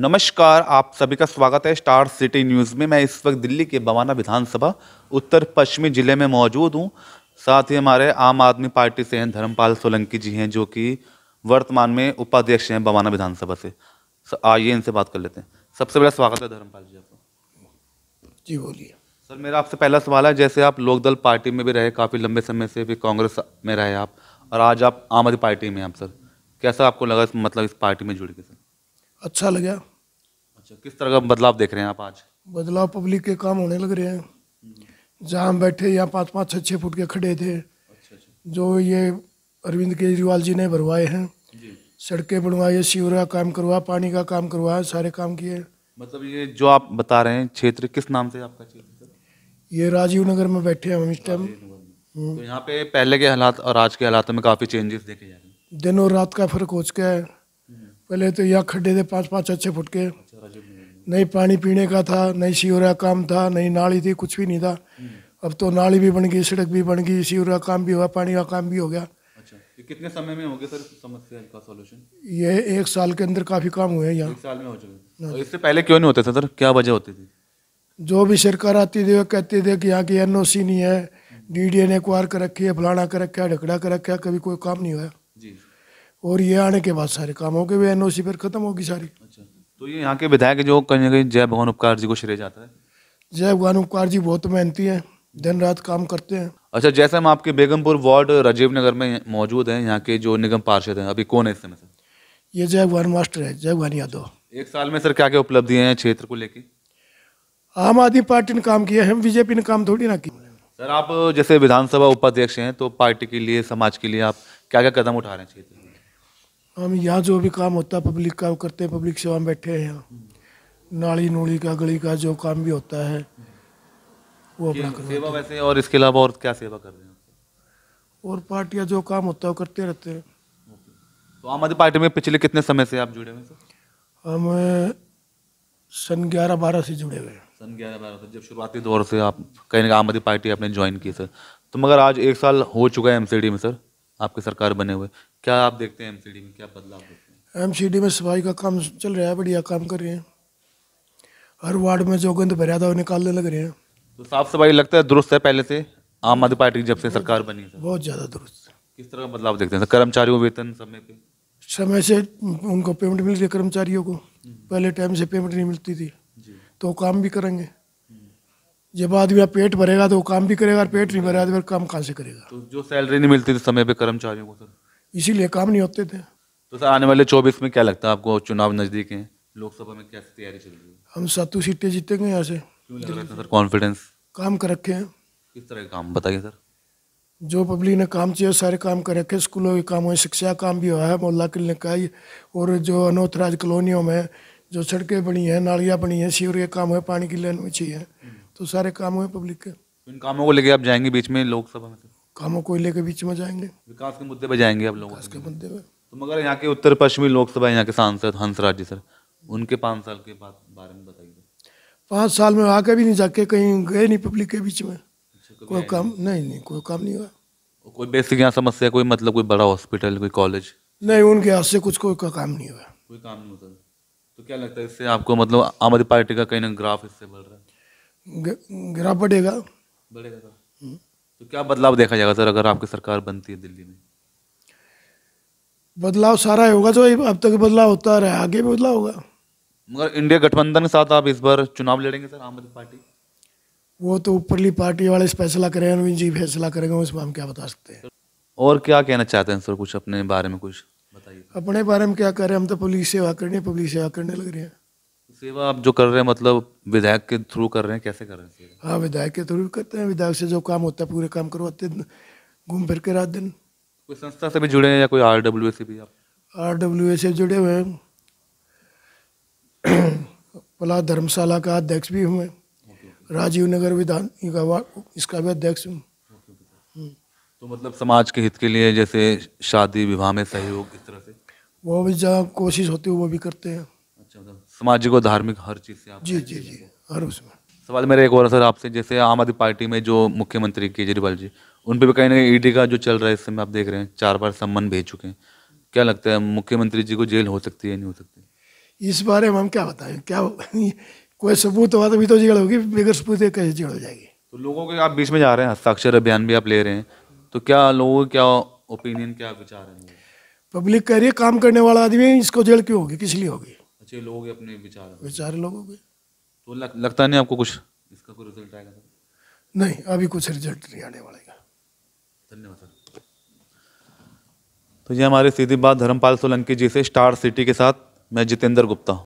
नमस्कार आप सभी का स्वागत है स्टार सिटी न्यूज़ में मैं इस वक्त दिल्ली के बवाना विधानसभा उत्तर पश्चिमी ज़िले में मौजूद हूं साथ ही हमारे आम आदमी पार्टी से हैं धर्मपाल सोलंकी जी हैं जो कि वर्तमान में उपाध्यक्ष हैं बवाना विधानसभा से आइए इनसे बात कर लेते हैं सबसे पहला स्वागत है धर्मपाल जी आपको जी बोलिए सर मेरा आपसे पहला सवाल है जैसे आप लोकदल पार्टी में भी रहे काफ़ी लंबे समय से भी कांग्रेस में रहे आप और आज आप आम आदमी पार्टी में आप सर कैसा आपको लगा मतलब इस पार्टी में जुड़ के सर अच्छा लगा अच्छा किस तरह का बदलाव देख रहे हैं आप आज बदलाव पब्लिक के काम होने लग रहे हैं जहाँ बैठे यहाँ पाँच पाँच छः छः फुट के खड़े थे अच्छा, अच्छा। जो ये अरविंद केजरीवाल जी ने भरवाए हैं सड़कें बनवाई शिविर का काम करवा पानी का काम करवाया सारे काम किए मतलब ये जो आप बता रहे हैं क्षेत्र किस नाम से आपका क्षेत्र ये राजीव नगर में बैठे हम इस टाइम तो यहाँ पे पहले के हालात और आज के हालात में काफ़ी चेंजेस देखे जा रहे हैं दिन और रात का फर्क हो चुका है पहले तो यहाँ खड्डे थे पाँच पाँच अच्छे फुट के नहीं पानी पीने का था नहीं का काम था नहीं नाली थी कुछ भी नहीं था अब तो नाली भी बन गई सड़क भी बन गई का काम भी हुआ पानी का काम भी हो गया अच्छा, कितने समय में हो गया सर समस्या का सॉल्यूशन ये एक साल के अंदर काफी काम हुए यहाँ साल में हो चुके हाँ इससे पहले क्यों नहीं होते थे सर क्या वजह होती थी जो भी सरकार आती थी वो कहते थे कि यहाँ की एनओसी नहीं है डीडीए ने एक्वायर कर रखी है फलाना कर रखा है ढकड़ा कर रखा है कभी कोई काम नहीं हुआ और ये आने के बाद सारे काम हो गए ओ सी पर खत्म होगी सारी अच्छा तो ये यहाँ के विधायक जो कहीं ना कहीं जय भगवान उपकार जी को श्रेय जाता है जय भगवान उपकार जी बहुत मेहनती है दिन रात काम करते हैं अच्छा जैसे हम आपके बेगमपुर वार्ड राजीव नगर में मौजूद हैं यहाँ के जो निगम पार्षद हैं अभी कौन है इस समय सर ये जय भगवान मास्टर है जय भगवान यादव एक साल में सर क्या क्या उपलब्धियां हैं क्षेत्र को लेकर आम आदमी पार्टी ने काम किया है बीजेपी ने काम थोड़ी ना किया सर आप जैसे विधानसभा उपाध्यक्ष हैं तो पार्टी के लिए समाज के लिए आप क्या क्या कदम उठा रहे हैं क्षेत्र हम यहाँ जो भी काम होता है पब्लिक का करते हैं पब्लिक सेवा में बैठे हैं यहाँ नाली नूली का गली का जो काम भी होता है वो अपना करते सेवा वैसे और इसके अलावा और क्या सेवा कर रहे हैं और पार्टियाँ जो काम होता है वो करते रहते हैं तो आम आदमी पार्टी में पिछले कितने समय से आप जुड़े हुए हम सन ग्यारह बारह से जुड़े हुए हैं सन ग्यारह बारह से जब शुरुआती दौर से आप कहीं आम आदमी पार्टी आपने ज्वाइन की सर तो मगर आज एक साल हो चुका है एम में सर आपके सरकार बने हुए क्या आप देखते हैं एमसीडी में क्या बदलाव देखते हैं एमसीडी में सफाई का काम चल रहा है बढ़िया काम कर रहे हैं हर वार्ड में जो गंद भरा था वो निकालने लग रहे हैं तो साफ सफाई लगता है दुरुस्त है पहले से आम आदमी पार्टी जब से सरकार बनी है बहुत ज़्यादा दुरुस्त किस तरह का बदलाव देखते हैं तो कर्मचारियों वेतन समय पे समय से उनको पेमेंट मिल रही है कर्मचारियों को हम्म। पहले टाइम से पेमेंट नहीं मिलती थी तो काम भी करेंगे जब आदमी पेट भरेगा तो वो काम भी करेगा और पेट नहीं भरेगा तो फिर काम कहाँ से करेगा तो जो सैलरी नहीं मिलती थी समय पे कर्मचारियों को सर इसीलिए काम नहीं होते थे तो सर आने वाले चौबीस में क्या लगता है आपको चुनाव नज़दीक हैं लोकसभा में क्या तैयारी चल रही है हम सातों सीटें जीतेंगे यहाँ से सर कॉन्फिडेंस काम कर रखे हैं किस तरह के काम बताइए सर जो पब्लिक ने काम चाहिए सारे काम कर रखे स्कूलों के काम हुए शिक्षा काम भी हुआ है मोहल्ला क्लिनिक का और जो अनोथराज कॉलोनियों में जो सड़कें बनी हैं नालियाँ बनी हैं सीवर के काम हुए पानी की लाइन में चाहिए तो सारे काम हुए पब्लिक के तो इन कामों को लेके आप जाएंगे बीच में लोकसभा में कामों को लेकर बीच में जाएंगे विकास के मुद्दे पर जाएंगे आप लोग विकास के मुद्दे पर तो मगर यहाँ के उत्तर पश्चिमी लोकसभा यहाँ के सांसद हंसराज जी सर उनके पाँच साल के बाद बारे में बताइए पाँच साल में आके भी नहीं जाके कहीं गए नहीं पब्लिक के बीच में अच्छा, कोई काम नहीं नहीं कोई काम नहीं हुआ कोई बेसिक यहाँ समस्या कोई मतलब कोई बड़ा हॉस्पिटल कोई कॉलेज नहीं उनके हाथ से कुछ कोई का काम नहीं हुआ कोई काम नहीं होता तो क्या लगता है इससे आपको मतलब आम आदमी पार्टी का कहीं ना ग्राफ इससे बढ़ रहा है गिरा पड़ेगा तो।, तो क्या बदलाव देखा जाएगा सर अगर आपकी सरकार बनती है दिल्ली में बदलाव सारा होगा जो अब तक बदलाव होता रहा आगे भी बदलाव होगा मगर इंडिया गठबंधन के साथ आप इस बार चुनाव लड़ेंगे सर आम आदमी पार्टी वो तो ऊपरली पार्टी वाले फैसला करेंगे अरविंद जी फैसला करेंगे उसमें हम क्या बता सकते हैं और क्या कहना चाहते हैं सर कुछ अपने बारे में कुछ बताइए अपने बारे में क्या कर रहे हैं हम तो पुलिस सेवा करनी है पुलिस सेवा करने लग रहे हैं सेवा आप जो कर रहे हैं मतलब विधायक के थ्रू कर रहे हैं कैसे कर रहे हैं हाँ विधायक के थ्रू करते हैं विधायक से जो काम होता है पूरे काम करवाते घूम फिर के रात दिन कोई संस्था से भी जुड़े हैं या कोई आर डब्ल्यू से भी आप आर डब्ल्यू से जुड़े हुए हैं पला धर्मशाला का अध्यक्ष भी हुए राजीव नगर विधान इसका भी अध्यक्ष हूँ हम्म। तो मतलब समाज के हित के लिए जैसे शादी विवाह में सहयोग इस तरह से वो भी जहाँ कोशिश होती है वो भी करते हैं अच्छा मतलब सामाजिक और धार्मिक हर चीज़ से आप जी जी जी हर उसमें सवाल मेरा एक और सर आपसे जैसे आम आदमी पार्टी में जो मुख्यमंत्री केजरीवाल जी उन पर भी कहीं ना कहीं ईडी e का जो चल रहा है इस समय आप देख रहे हैं चार बार सम्मन भेज चुके हैं क्या लगता है मुख्यमंत्री जी को जेल हो सकती है नहीं हो सकती इस बारे में हम क्या बताएं क्या कोई सबूत हुआ भी तो जेल तो होगी बगैर सबूत कैसे जेल हो जाएगी तो लोगों के आप बीच में जा रहे हैं हस्ताक्षर अभियान भी आप ले रहे हैं तो क्या लोगों क्या ओपिनियन क्या विचार है पब्लिक कह रही है काम करने वाला आदमी इसको जेल क्यों होगी किस लिए होगी अच्छे लोग अपने विचार विचार लोगों तो लग, लगता नहीं आपको कुछ इसका कोई रिजल्ट आएगा तो? नहीं अभी कुछ रिजल्ट नहीं आने वाला धन्यवाद सर तो ये हमारे सीधी बात धर्मपाल सोलंकी जी से स्टार सिटी के साथ मैं जितेंद्र गुप्ता